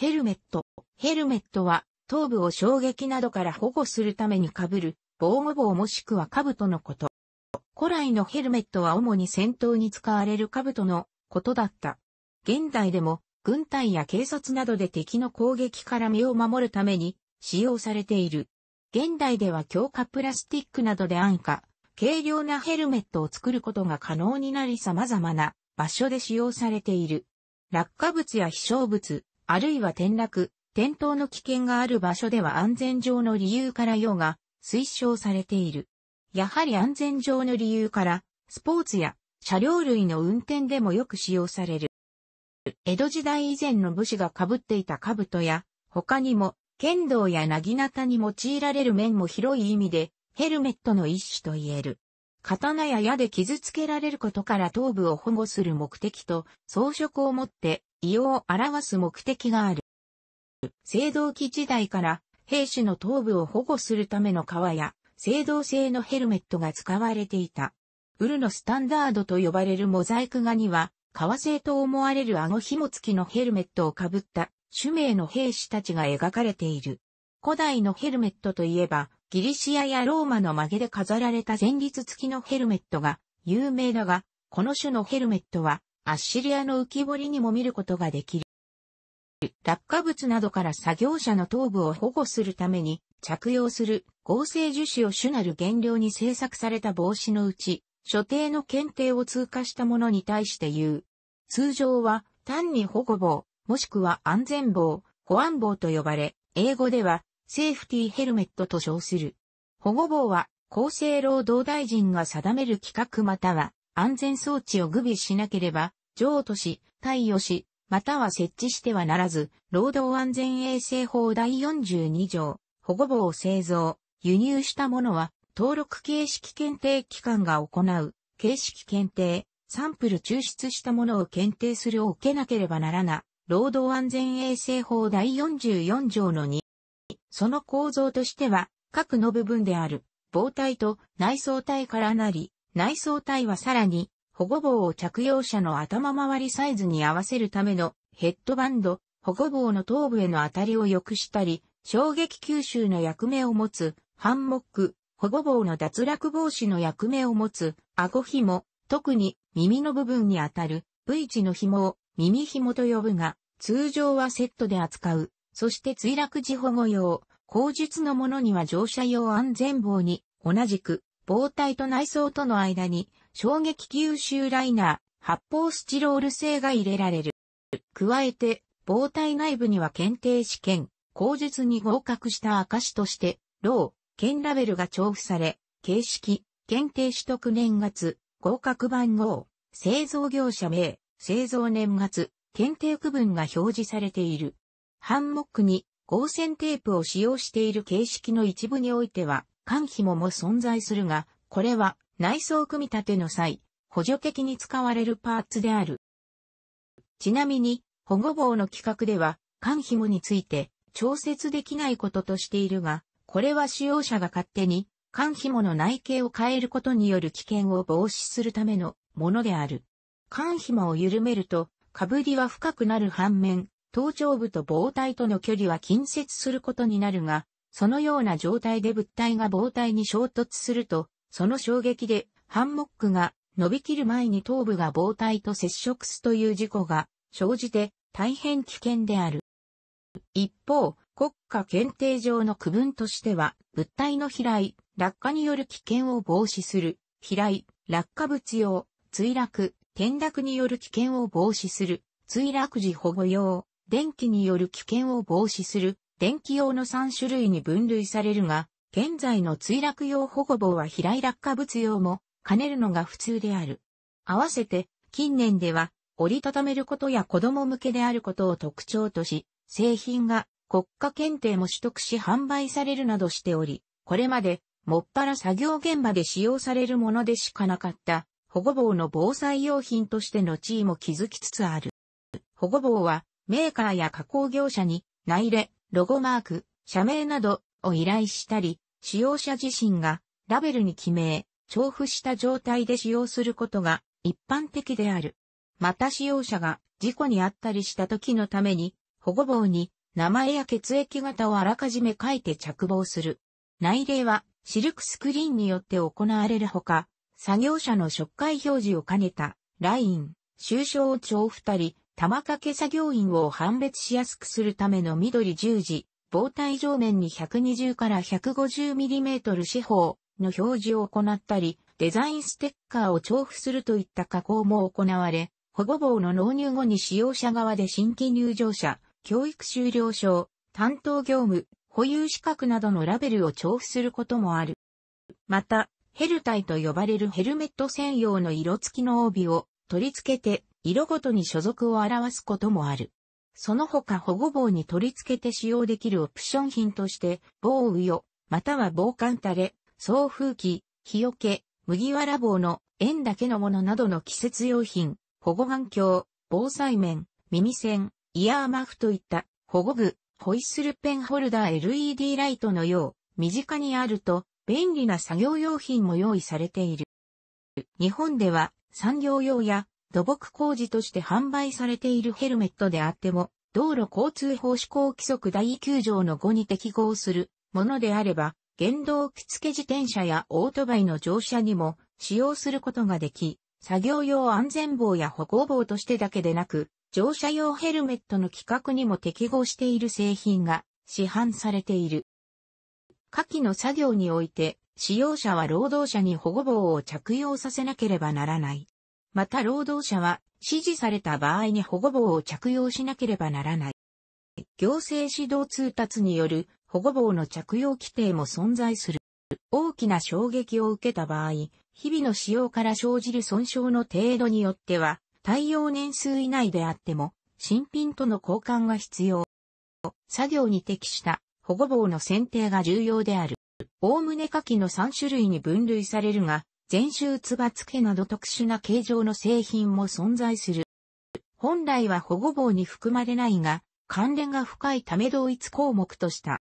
ヘルメット。ヘルメットは、頭部を衝撃などから保護するために被る、防護帽もしくは兜のこと。古来のヘルメットは主に戦闘に使われる兜のことだった。現代でも、軍隊や警察などで敵の攻撃から身を守るために使用されている。現代では強化プラスティックなどで安価、軽量なヘルメットを作ることが可能になり様々な場所で使用されている。落下物や飛翔物、あるいは転落、転倒の危険がある場所では安全上の理由から用が推奨されている。やはり安全上の理由から、スポーツや車両類の運転でもよく使用される。江戸時代以前の武士が被っていた兜や、他にも、剣道や薙刀に用いられる面も広い意味で、ヘルメットの一種と言える。刀や矢で傷つけられることから頭部を保護する目的と装飾を持って異様を表す目的がある。青銅器時代から兵士の頭部を保護するための革や青銅製のヘルメットが使われていた。ウルのスタンダードと呼ばれるモザイク画には、革製と思われるあの紐付きのヘルメットをかぶった種名の兵士たちが描かれている。古代のヘルメットといえば、ギリシアやローマの曲げで飾られた前立付きのヘルメットが有名だが、この種のヘルメットはアッシリアの浮き彫りにも見ることができる。落下物などから作業者の頭部を保護するために着用する合成樹脂を主なる原料に製作された帽子のうち、所定の検定を通過したものに対して言う。通常は単に保護棒、もしくは安全棒、保安棒と呼ばれ、英語ではセーフティーヘルメットと称する。保護棒は厚生労働大臣が定める規格または安全装置を具備しなければ譲渡し、貸与し、または設置してはならず、労働安全衛生法第42条、保護棒を製造、輸入したものは、登録形式検定機関が行う、形式検定、サンプル抽出したものを検定するを受けなければならな、労働安全衛生法第44条の2。その構造としては、各の部分である、棒体と内装体からなり、内装体はさらに、保護棒を着用者の頭回りサイズに合わせるためのヘッドバンド、保護棒の頭部への当たりを良くしたり、衝撃吸収の役目を持つハンモック、保護棒の脱落防止の役目を持つ顎紐、特に耳の部分に当たる V 字の紐を耳紐と呼ぶが、通常はセットで扱う。そして墜落時保護用、口述のものには乗車用安全棒に、同じく、棒体と内装との間に衝撃吸収ライナー、発泡スチロール製が入れられる。加えて、防体内部には検定試験、口述に合格した証として、ロー、県ラベルが調布され、形式、検定取得年月、合格番号、製造業者名、製造年月、検定区分が表示されている。ハンモックに合線テープを使用している形式の一部においては、管費もも存在するが、これは内装組み立ての際、補助的に使われるパーツである。ちなみに、保護棒の規格では、缶紐について調節できないこととしているが、これは使用者が勝手に缶紐の内径を変えることによる危険を防止するためのものである。缶紐を緩めると、かぶりは深くなる反面、頭頂部と棒体との距離は近接することになるが、そのような状態で物体が棒体に衝突すると、その衝撃で、ハンモックが伸びきる前に頭部が膨体と接触すという事故が生じて大変危険である。一方、国家検定上の区分としては、物体の飛来、落下による危険を防止する、飛来、落下物用、墜落、転落による危険を防止する、墜落時保護用、電気による危険を防止する、電気用の3種類に分類されるが、現在の墜落用保護棒は飛来落下物用も兼ねるのが普通である。合わせて、近年では、折りたためることや子供向けであることを特徴とし、製品が国家検定も取得し販売されるなどしており、これまで、もっぱら作業現場で使用されるものでしかなかった、保護棒の防災用品としての地位も築きつつある。保護棒は、メーカーや加工業者に、内入れ、ロゴマーク、社名など、を依頼したり、使用者自身がラベルに記名、重複した状態で使用することが一般的である。また使用者が事故に遭ったりした時のために、保護棒に名前や血液型をあらかじめ書いて着棒する。内例はシルクスクリーンによって行われるほか、作業者の触解表示を兼ねた、ライン、収賞を布たり、玉掛け作業員を判別しやすくするための緑十字、防体上面に120から 150mm 四方の表示を行ったり、デザインステッカーを重複するといった加工も行われ、保護棒の納入後に使用者側で新規入場者、教育修了証、担当業務、保有資格などのラベルを重複することもある。また、ヘルタイと呼ばれるヘルメット専用の色付きの帯を取り付けて、色ごとに所属を表すこともある。その他保護棒に取り付けて使用できるオプション品として、棒うよ、または防寒垂タレ、送風機、日よけ、麦わら棒の円だけのものなどの季節用品、保護眼鏡、防災面、耳栓、イヤーマフといった保護具、ホイッスルペンホルダー LED ライトのよう、身近にあると便利な作業用品も用意されている。日本では産業用や土木工事として販売されているヘルメットであっても、道路交通法施行規則第9条の5に適合するものであれば、原動機付自転車やオートバイの乗車にも使用することができ、作業用安全帽や歩行帽としてだけでなく、乗車用ヘルメットの規格にも適合している製品が市販されている。下記の作業において、使用者は労働者に保護帽を着用させなければならない。また労働者は指示された場合に保護棒を着用しなければならない。行政指導通達による保護棒の着用規定も存在する。大きな衝撃を受けた場合、日々の使用から生じる損傷の程度によっては、耐用年数以内であっても、新品との交換が必要。作業に適した保護棒の選定が重要である。おおむね下記の3種類に分類されるが、全集つば付けなど特殊な形状の製品も存在する。本来は保護棒に含まれないが、関連が深いため同一項目とした。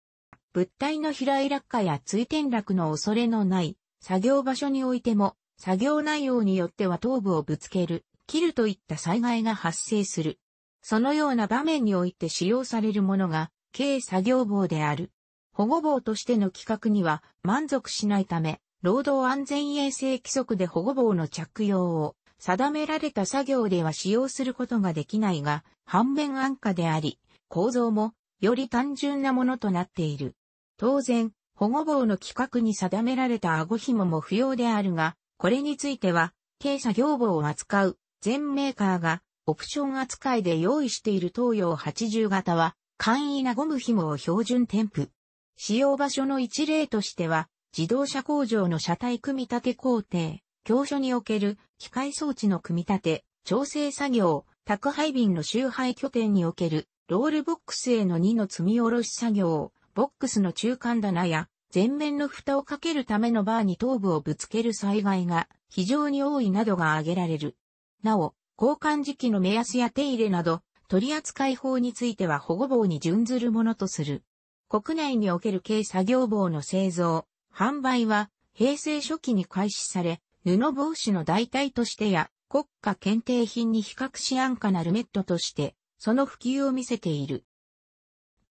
物体の飛来落下や追転落の恐れのない作業場所においても、作業内容によっては頭部をぶつける、切るといった災害が発生する。そのような場面において使用されるものが、軽作業棒である。保護棒としての規格には満足しないため、労働安全衛生規則で保護棒の着用を定められた作業では使用することができないが、反面安価であり、構造もより単純なものとなっている。当然、保護棒の規格に定められた顎紐も不要であるが、これについては、軽作業棒を扱う全メーカーがオプション扱いで用意している東洋80型は、簡易なゴム紐を標準添付。使用場所の一例としては、自動車工場の車体組み立て工程、教書における機械装置の組み立て、調整作業、宅配便の集配拠点におけるロールボックスへの2の積み下ろし作業、ボックスの中間棚や前面の蓋をかけるためのバーに頭部をぶつける災害が非常に多いなどが挙げられる。なお、交換時期の目安や手入れなど、取扱法については保護棒に準ずるものとする。国内における軽作業棒の製造、販売は平成初期に開始され、布帽子の代替としてや国家検定品に比較し安価なルメットとして、その普及を見せている。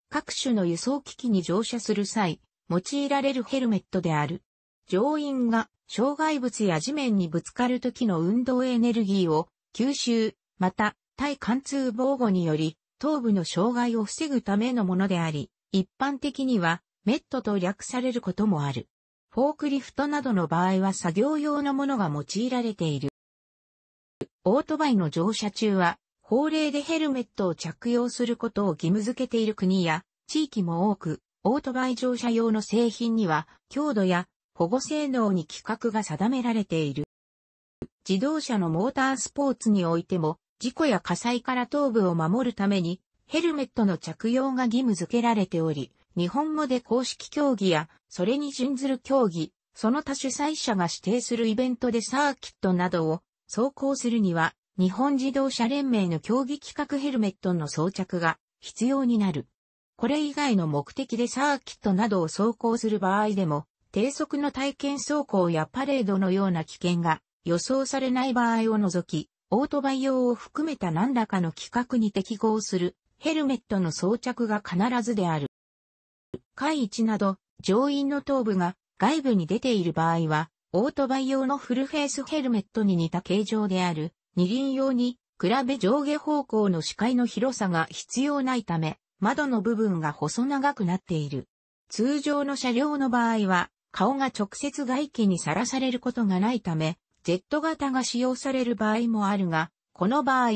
各種の輸送機器に乗車する際、用いられるヘルメットである。乗員が障害物や地面にぶつかる時の運動エネルギーを吸収、また対貫通防護により頭部の障害を防ぐためのものであり、一般的にはメットと略されることもある。フォークリフトなどの場合は作業用のものが用いられている。オートバイの乗車中は、法令でヘルメットを着用することを義務付けている国や地域も多く、オートバイ乗車用の製品には、強度や保護性能に規格が定められている。自動車のモータースポーツにおいても、事故や火災から頭部を守るために、ヘルメットの着用が義務付けられており、日本語で公式競技や、それに準ずる競技、その他主催者が指定するイベントでサーキットなどを走行するには、日本自動車連盟の競技企画ヘルメットの装着が必要になる。これ以外の目的でサーキットなどを走行する場合でも、低速の体験走行やパレードのような危険が予想されない場合を除き、オートバイ用を含めた何らかの規格に適合するヘルメットの装着が必ずである。海一など、乗員の頭部が外部に出ている場合は、オートバイ用のフルフェイスヘルメットに似た形状である、二輪用に比べ上下方向の視界の広さが必要ないため、窓の部分が細長くなっている。通常の車両の場合は、顔が直接外気にさらされることがないため、Z 型が使用される場合もあるが、この場合、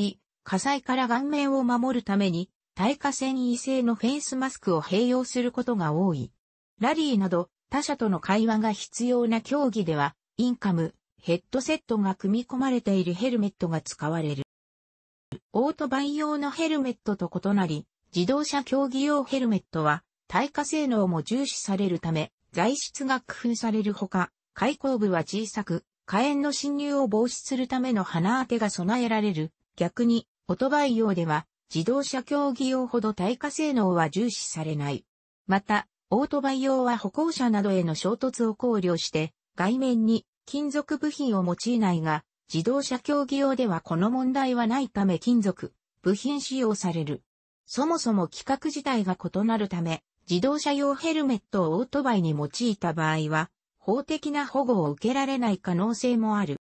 火災から顔面を守るために、耐火繊維性のフェイスマスクを併用することが多い。ラリーなど他者との会話が必要な競技では、インカム、ヘッドセットが組み込まれているヘルメットが使われる。オートバイ用のヘルメットと異なり、自動車競技用ヘルメットは、耐火性能も重視されるため、材質が工夫されるほか、開口部は小さく、火炎の侵入を防止するための鼻当てが備えられる。逆に、オートバイ用では、自動車競技用ほど耐火性能は重視されない。また、オートバイ用は歩行者などへの衝突を考慮して、外面に金属部品を用いないが、自動車競技用ではこの問題はないため金属、部品使用される。そもそも規格自体が異なるため、自動車用ヘルメットをオートバイに用いた場合は、法的な保護を受けられない可能性もある。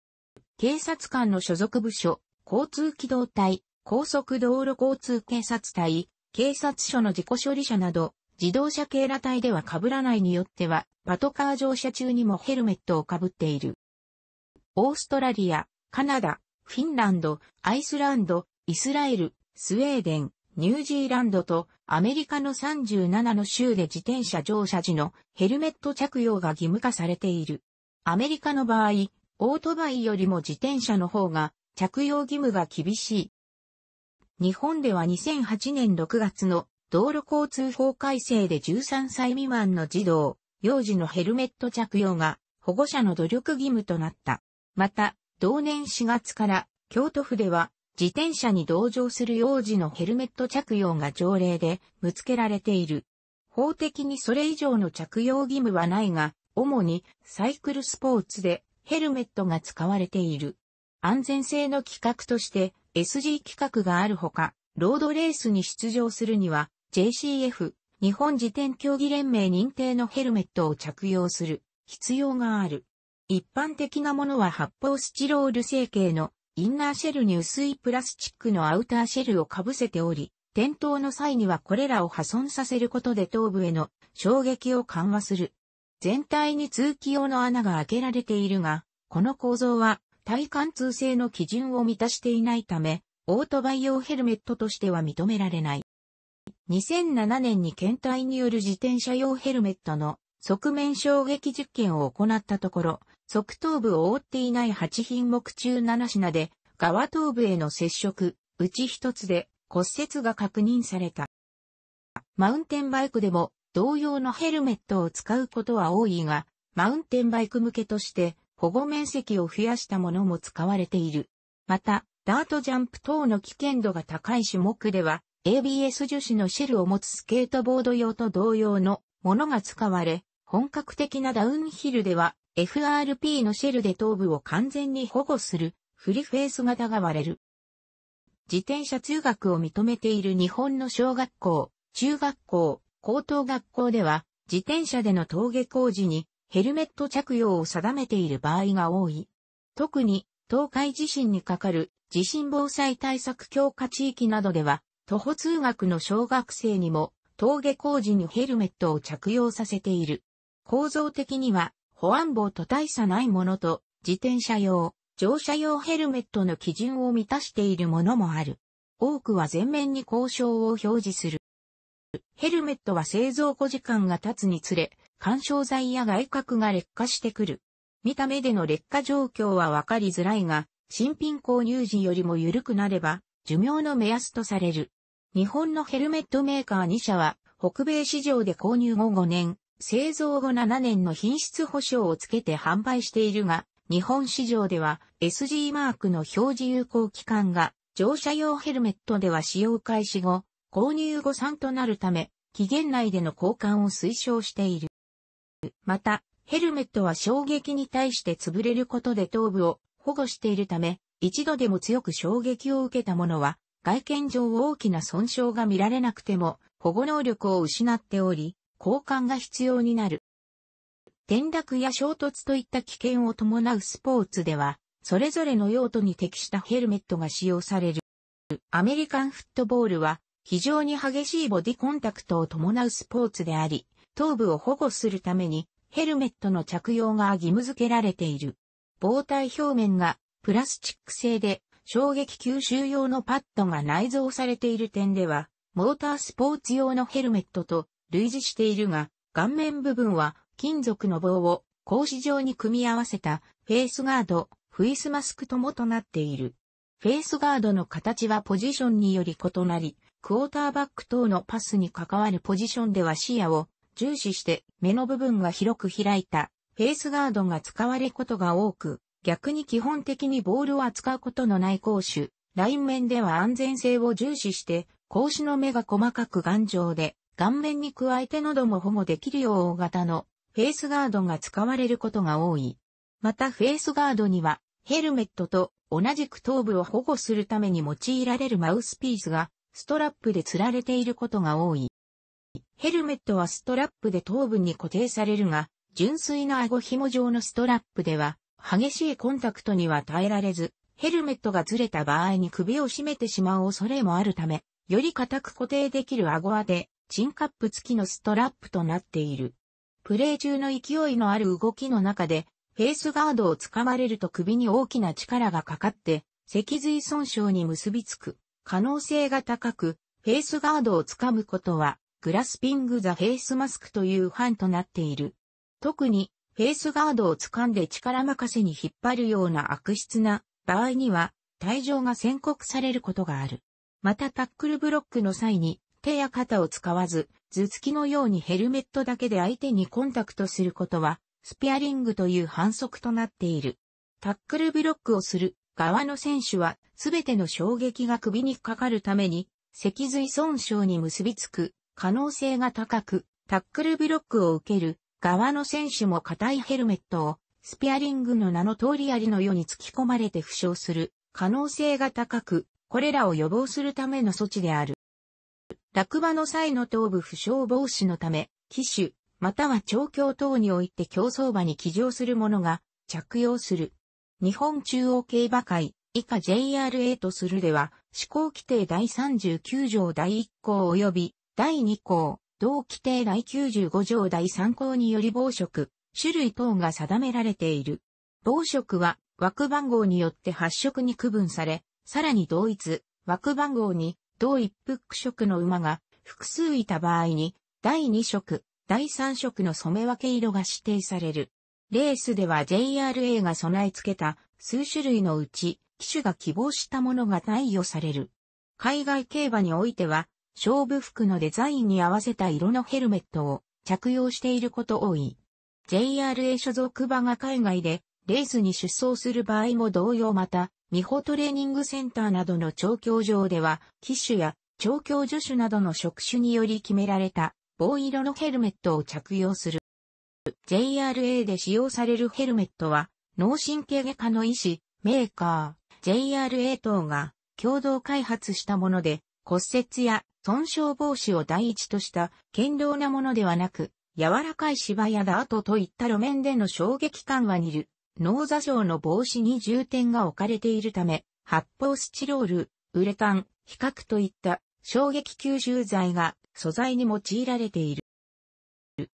警察官の所属部署、交通機動隊、高速道路交通警察隊、警察署の事故処理車など、自動車警ら隊では被らないによっては、パトカー乗車中にもヘルメットを被っている。オーストラリア、カナダ、フィンランド、アイスランド、イスラエル、スウェーデン、ニュージーランドとアメリカの37の州で自転車乗車時のヘルメット着用が義務化されている。アメリカの場合、オートバイよりも自転車の方が着用義務が厳しい。日本では2008年6月の道路交通法改正で13歳未満の児童、幼児のヘルメット着用が保護者の努力義務となった。また、同年4月から京都府では自転車に同乗する幼児のヘルメット着用が条例で見つけられている。法的にそれ以上の着用義務はないが、主にサイクルスポーツでヘルメットが使われている。安全性の規格として SG 企画があるほか、ロードレースに出場するには、JCF、日本自転競技連盟認定のヘルメットを着用する必要がある。一般的なものは発泡スチロール成形のインナーシェルに薄いプラスチックのアウターシェルを被せており、転倒の際にはこれらを破損させることで頭部への衝撃を緩和する。全体に通気用の穴が開けられているが、この構造は体貫通性の基準を満たしていないため、オートバイ用ヘルメットとしては認められない。2007年に検体による自転車用ヘルメットの側面衝撃実験を行ったところ、側頭部を覆っていない8品目中7品で、側頭部への接触、うち1つで骨折が確認された。マウンテンバイクでも同様のヘルメットを使うことは多いが、マウンテンバイク向けとして保護面積を増やしたものも使われている。また、ダートジャンプ等の危険度が高い種目では、ABS 樹脂のシェルを持つスケートボード用と同様のものが使われ、本格的なダウンヒルでは、FRP のシェルで頭部を完全に保護する、フリフェイス型が割れる。自転車通学を認めている日本の小学校、中学校、高等学校では、自転車での峠工事にヘルメット着用を定めている場合が多い。特に、東海地震にかかる地震防災対策強化地域などでは、徒歩通学の小学生にも、登下校時にヘルメットを着用させている。構造的には、保安棒と大差ないものと、自転車用、乗車用ヘルメットの基準を満たしているものもある。多くは前面に交渉を表示する。ヘルメットは製造5時間が経つにつれ、干渉剤や外角が劣化してくる。見た目での劣化状況はわかりづらいが、新品購入時よりも緩くなれば、寿命の目安とされる。日本のヘルメットメーカー2社は、北米市場で購入後5年、製造後7年の品質保証をつけて販売しているが、日本市場では SG マークの表示有効期間が乗車用ヘルメットでは使用開始後、購入後3となるため、期限内での交換を推奨している。また、ヘルメットは衝撃に対して潰れることで頭部を保護しているため、一度でも強く衝撃を受けた者は、外見上大きな損傷が見られなくても、保護能力を失っており、交換が必要になる。転落や衝突といった危険を伴うスポーツでは、それぞれの用途に適したヘルメットが使用される。アメリカンフットボールは、非常に激しいボディコンタクトを伴うスポーツであり、頭部を保護するためにヘルメットの着用が義務付けられている。防体表面がプラスチック製で衝撃吸収用のパッドが内蔵されている点では、モータースポーツ用のヘルメットと類似しているが、顔面部分は金属の棒を格子状に組み合わせたフェイスガード、フイスマスクともとなっている。フェイスガードの形はポジションにより異なり、クォーターバック等のパスに関わるポジションでは視野を重視して目の部分が広く開いたフェイスガードが使われることが多く、逆に基本的にボールを扱うことのない攻守、ライン面では安全性を重視して、格子の目が細かく頑丈で、顔面に加えて喉も保護できるよう大型のフェイスガードが使われることが多い。またフェイスガードにはヘルメットと同じく頭部を保護するために用いられるマウスピースがストラップで吊られていることが多い。ヘルメットはストラップで頭部に固定されるが、純粋な顎紐状のストラップでは、激しいコンタクトには耐えられず、ヘルメットがずれた場合に首を絞めてしまう恐れもあるため、より固く固定できる顎輪で、チンカップ付きのストラップとなっている。プレイ中の勢いのある動きの中で、フェースガードを掴まれると首に大きな力がかかって、脊髄損傷に結びつく可能性が高く、フェースガードを掴むことはグラスピング・ザ・フェイスマスクというンとなっている。特に、フェイスガードを掴んで力任せに引っ張るような悪質な場合には、退場が宣告されることがある。またタックルブロックの際に、手や肩を使わず、頭突きのようにヘルメットだけで相手にコンタクトすることは、スピアリングという反則となっている。タックルブロックをする側の選手は、すべての衝撃が首にかかるために、脊髄損傷に結びつく可能性が高く、タックルブロックを受ける側の選手も硬いヘルメットをスピアリングの名の通りありのように突き込まれて負傷する可能性が高く、これらを予防するための措置である。落馬の際の頭部負傷防止のため、機種、または調教等において競争馬に騎乗する者が着用する。日本中央競馬会以下 JRA とするでは、施行規定第39条第1項及び第2項、同規定第95条第3項により暴食、種類等が定められている。暴食は枠番号によって発色に区分され、さらに同一、枠番号に同一服色の馬が複数いた場合に、第2色、第3色の染め分け色が指定される。レースでは JRA が備え付けた数種類のうち、機種が希望したものが貸与される。海外競馬においては、勝負服のデザインに合わせた色のヘルメットを着用していること多い。JRA 所属馬が海外でレースに出走する場合も同様また、ミホトレーニングセンターなどの調教場では、機種や調教助手などの職種により決められた棒色のヘルメットを着用する。JRA で使用されるヘルメットは、脳神経外科の医師、メーカー、JRA 等が共同開発したもので、骨折や損傷防止を第一とした堅牢なものではなく、柔らかい芝やダートといった路面での衝撃緩和にる、脳座症の防止に重点が置かれているため、発泡スチロール、ウレタン、比較といった衝撃吸収剤が素材に用いられている。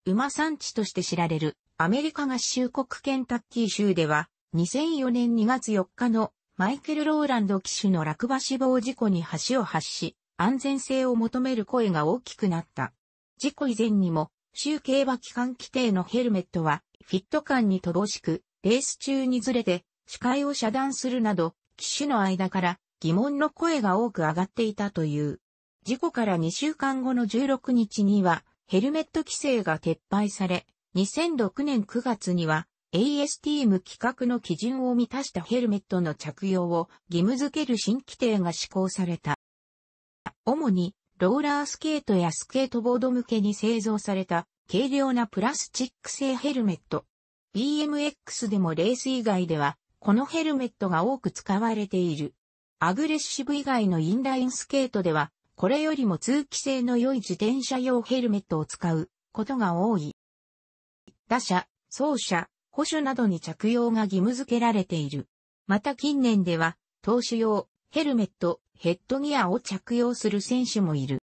馬産地として知られるアメリカ合衆国ケンタッキー州では2004年2月4日のマイケル・ローランド騎手の落馬死亡事故に橋を発し、安全性を求める声が大きくなった。事故以前にも、州競馬機関規定のヘルメットは、フィット感に乏しく、レース中にずれて、視界を遮断するなど、騎手の間から疑問の声が多く上がっていたという。事故から2週間後の16日には、ヘルメット規制が撤廃され、2006年9月には、ASTM 規格の基準を満たしたヘルメットの着用を義務付ける新規定が施行された。主にローラースケートやスケートボード向けに製造された軽量なプラスチック製ヘルメット。BMX でもレース以外では、このヘルメットが多く使われている。アグレッシブ以外のインラインスケートでは、これよりも通気性の良い自転車用ヘルメットを使うことが多い。打者、走者、保守などに着用が義務付けられている。また近年では、投手用ヘルメット、ヘッドギアを着用する選手もいる。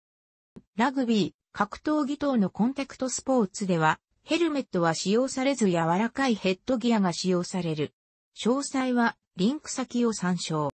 ラグビー、格闘技等のコンタクトスポーツでは、ヘルメットは使用されず柔らかいヘッドギアが使用される。詳細は、リンク先を参照。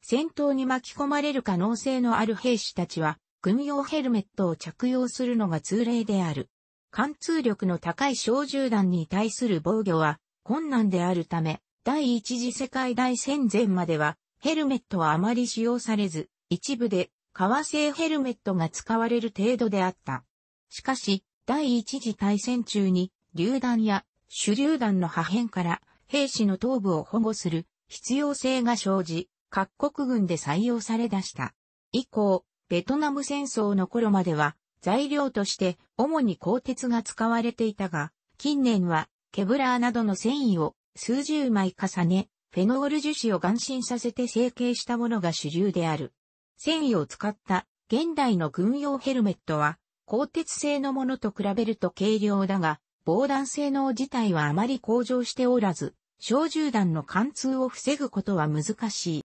戦闘に巻き込まれる可能性のある兵士たちは、軍用ヘルメットを着用するのが通例である。貫通力の高い小銃弾に対する防御は困難であるため、第一次世界大戦前まではヘルメットはあまり使用されず、一部で革製ヘルメットが使われる程度であった。しかし、第一次大戦中に、榴弾や手榴弾の破片から兵士の頭部を保護する必要性が生じ、各国軍で採用され出した。以降、ベトナム戦争の頃までは、材料として主に鋼鉄が使われていたが、近年はケブラーなどの繊維を数十枚重ね、フェノール樹脂を含浸させて成形したものが主流である。繊維を使った現代の軍用ヘルメットは、鋼鉄製のものと比べると軽量だが、防弾性能自体はあまり向上しておらず、小銃弾の貫通を防ぐことは難しい。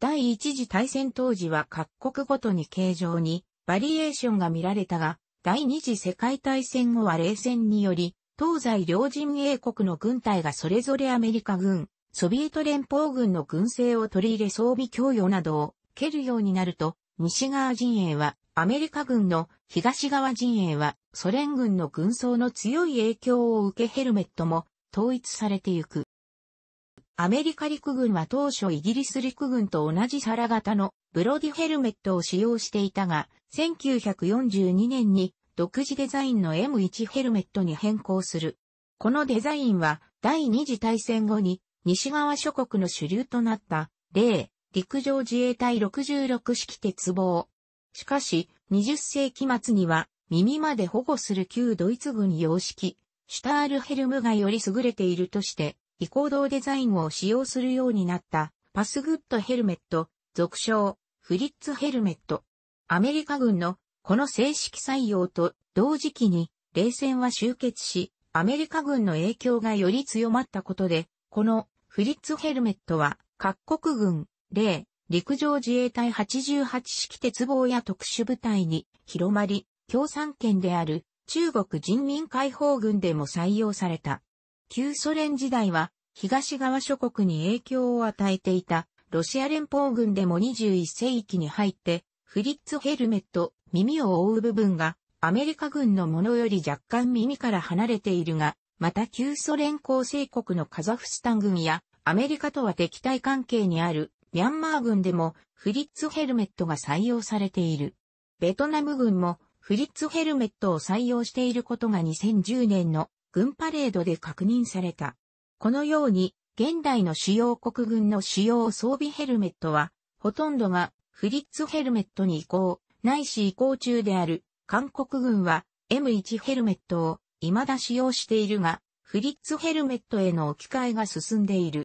第一次大戦当時は各国ごとに形状にバリエーションが見られたが、第二次世界大戦後は冷戦により、東西両陣営国の軍隊がそれぞれアメリカ軍、ソビエト連邦軍の軍政を取り入れ装備供与などを蹴るようになると、西側陣営はアメリカ軍の、東側陣営はソ連軍の軍装の強い影響を受けヘルメットも統一されてゆく。アメリカ陸軍は当初イギリス陸軍と同じ皿型のブロディヘルメットを使用していたが、1942年に独自デザインの M1 ヘルメットに変更する。このデザインは第二次大戦後に西側諸国の主流となった、例、陸上自衛隊66式鉄棒。しかし、20世紀末には、耳まで保護する旧ドイツ軍様式、シュタールヘルムがより優れているとして、移行動デザインを使用するようになった、パスグッドヘルメット、俗称、フリッツヘルメット。アメリカ軍のこの正式採用と同時期に冷戦は終結し、アメリカ軍の影響がより強まったことで、このフリッツヘルメットは各国軍、例、陸上自衛隊88式鉄棒や特殊部隊に広まり、共産圏である中国人民解放軍でも採用された。旧ソ連時代は東側諸国に影響を与えていたロシア連邦軍でも21世紀に入ってフリッツヘルメット耳を覆う部分がアメリカ軍のものより若干耳から離れているがまた旧ソ連構成国のカザフスタン軍やアメリカとは敵対関係にあるミャンマー軍でもフリッツヘルメットが採用されている。ベトナム軍もフリッツヘルメットを採用していることが2010年の軍パレードで確認された。このように現代の主要国軍の主要装備ヘルメットはほとんどがフリッツヘルメットに移行、ないし移行中である韓国軍は M1 ヘルメットを未だ使用しているが、フリッツヘルメットへの置き換えが進んでいる。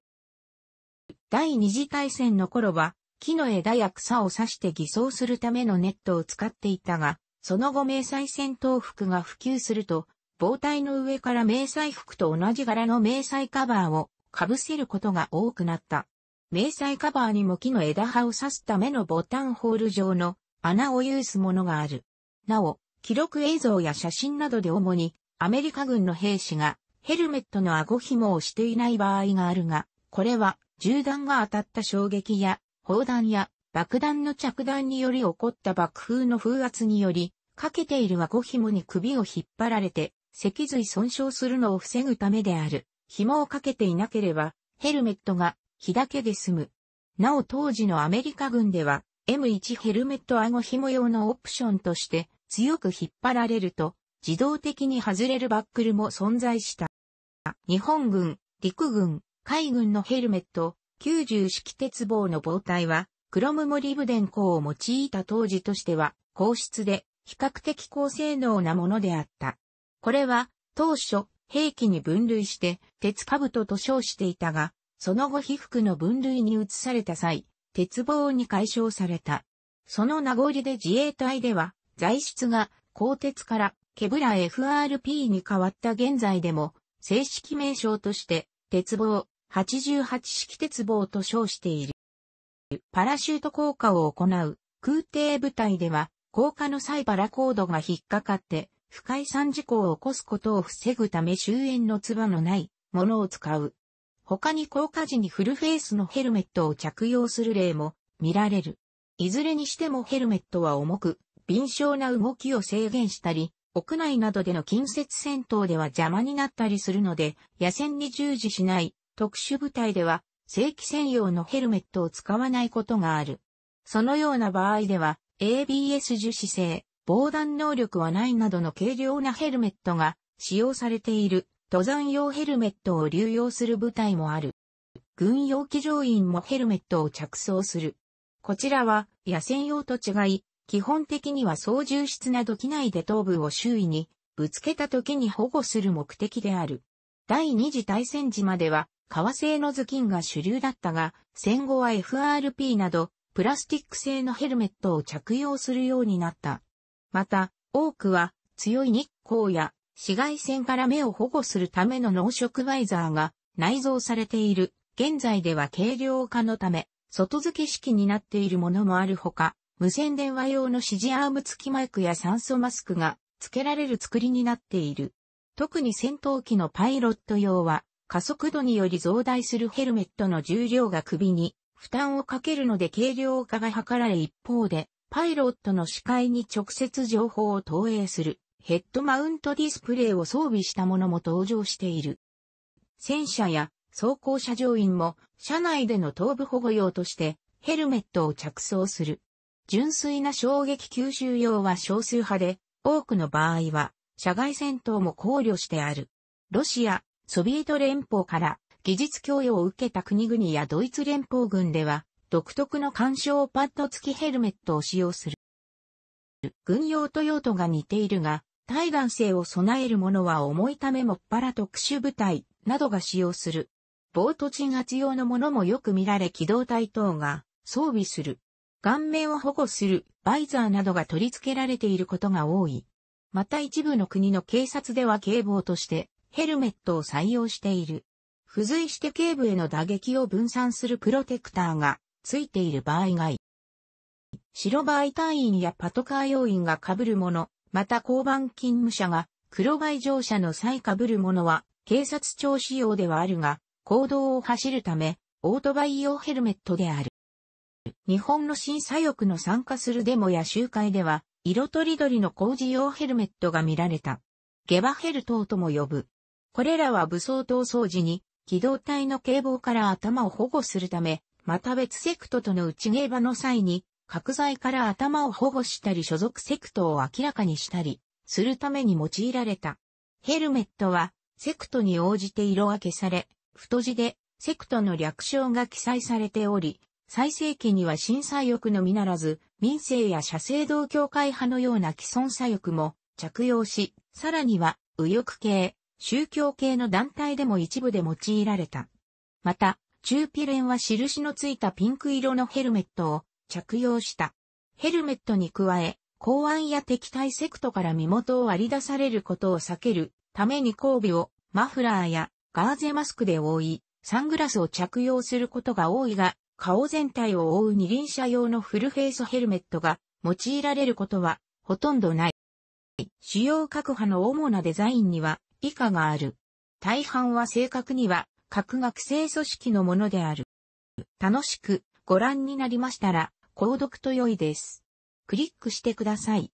第二次大戦の頃は、木の枝や草を刺して偽装するためのネットを使っていたが、その後迷彩戦闘服が普及すると、防体の上から迷彩服と同じ柄の迷彩カバーを被せることが多くなった。迷彩カバーにも木の枝葉を刺すためのボタンホール状の穴を有すものがある。なお、記録映像や写真などで主にアメリカ軍の兵士がヘルメットの顎紐をしていない場合があるが、これは銃弾が当たった衝撃や砲弾や爆弾の着弾により起こった爆風の風圧により、かけている顎紐に首を引っ張られて、脊髄損傷するのを防ぐためである。紐をかけていなければ、ヘルメットが火だけで済む。なお当時のアメリカ軍では、M1 ヘルメット顎紐用のオプションとして、強く引っ張られると、自動的に外れるバックルも存在した。日本軍、陸軍、海軍のヘルメット、90式鉄棒の棒体は、クロムモリブデン鋼を用いた当時としては、硬質で、比較的高性能なものであった。これは、当初、兵器に分類して、鉄兜と称していたが、その後被服の分類に移された際、鉄棒に解消された。その名残で自衛隊では、材質が鋼鉄からケブラ FRP に変わった現在でも、正式名称として、鉄棒、88式鉄棒と称している。パラシュート降下を行う空挺部隊では、降下の際パラコードが引っかかって、不快散事故を起こすことを防ぐため終焉の唾のないものを使う。他に降下時にフルフェイスのヘルメットを着用する例も見られる。いずれにしてもヘルメットは重く、敏捷な動きを制限したり、屋内などでの近接戦闘では邪魔になったりするので、野戦に従事しない特殊部隊では正規専用のヘルメットを使わないことがある。そのような場合では ABS 樹脂製、防弾能力はないなどの軽量なヘルメットが使用されている登山用ヘルメットを流用する部隊もある。軍用機乗員もヘルメットを着装する。こちらは野戦用と違い、基本的には操縦室など機内で頭部を周囲にぶつけた時に保護する目的である。第二次大戦時までは、革製の頭巾が主流だったが、戦後は FRP など、プラスチック製のヘルメットを着用するようになった。また、多くは強い日光や紫外線から目を保護するための濃色バイザーが内蔵されている。現在では軽量化のため、外付け式になっているものもあるほか、無線電話用の指示アーム付きマイクや酸素マスクが付けられる作りになっている。特に戦闘機のパイロット用は加速度により増大するヘルメットの重量が首に負担をかけるので軽量化が図られ一方でパイロットの視界に直接情報を投影するヘッドマウントディスプレイを装備したものも登場している。戦車や装甲車乗員も車内での頭部保護用としてヘルメットを着装する。純粋な衝撃吸収用は少数派で、多くの場合は、社外戦闘も考慮してある。ロシア、ソビエト連邦から技術供与を受けた国々やドイツ連邦軍では、独特の干渉パッド付きヘルメットを使用する。軍用と用途が似ているが、対岸性を備えるものは重いためもっぱら特殊部隊などが使用する。ボート鎮圧用のものもよく見られ機動隊等が装備する。顔面を保護するバイザーなどが取り付けられていることが多い。また一部の国の警察では警棒としてヘルメットを採用している。付随して警部への打撃を分散するプロテクターが付いている場合い。白バイ隊員やパトカー要員が被るもの、また交番勤務者が黒バイ乗車の際被るものは警察庁仕様ではあるが、行動を走るため、オートバイ用ヘルメットである。日本の審査欲の参加するデモや集会では、色とりどりの工事用ヘルメットが見られた。ゲバヘル等とも呼ぶ。これらは武装闘争時に、機動隊の警棒から頭を保護するため、また別セクトとの打ち競バの際に、角材から頭を保護したり所属セクトを明らかにしたり、するために用いられた。ヘルメットは、セクトに応じて色分けされ、太字で、セクトの略称が記載されており、最盛期には震災翼のみならず、民政や社政同協会派のような既存左翼も着用し、さらには右翼系、宗教系の団体でも一部で用いられた。また、中ピレンは印のついたピンク色のヘルメットを着用した。ヘルメットに加え、公安や敵対セクトから身元を割り出されることを避けるために交尾をマフラーやガーゼマスクで覆い、サングラスを着用することが多いが、顔全体を覆う二輪車用のフルフェイスヘルメットが用いられることはほとんどない。主要各派の主なデザインには以下がある。大半は正確には各学生組織のものである。楽しくご覧になりましたら、購読と良いです。クリックしてください。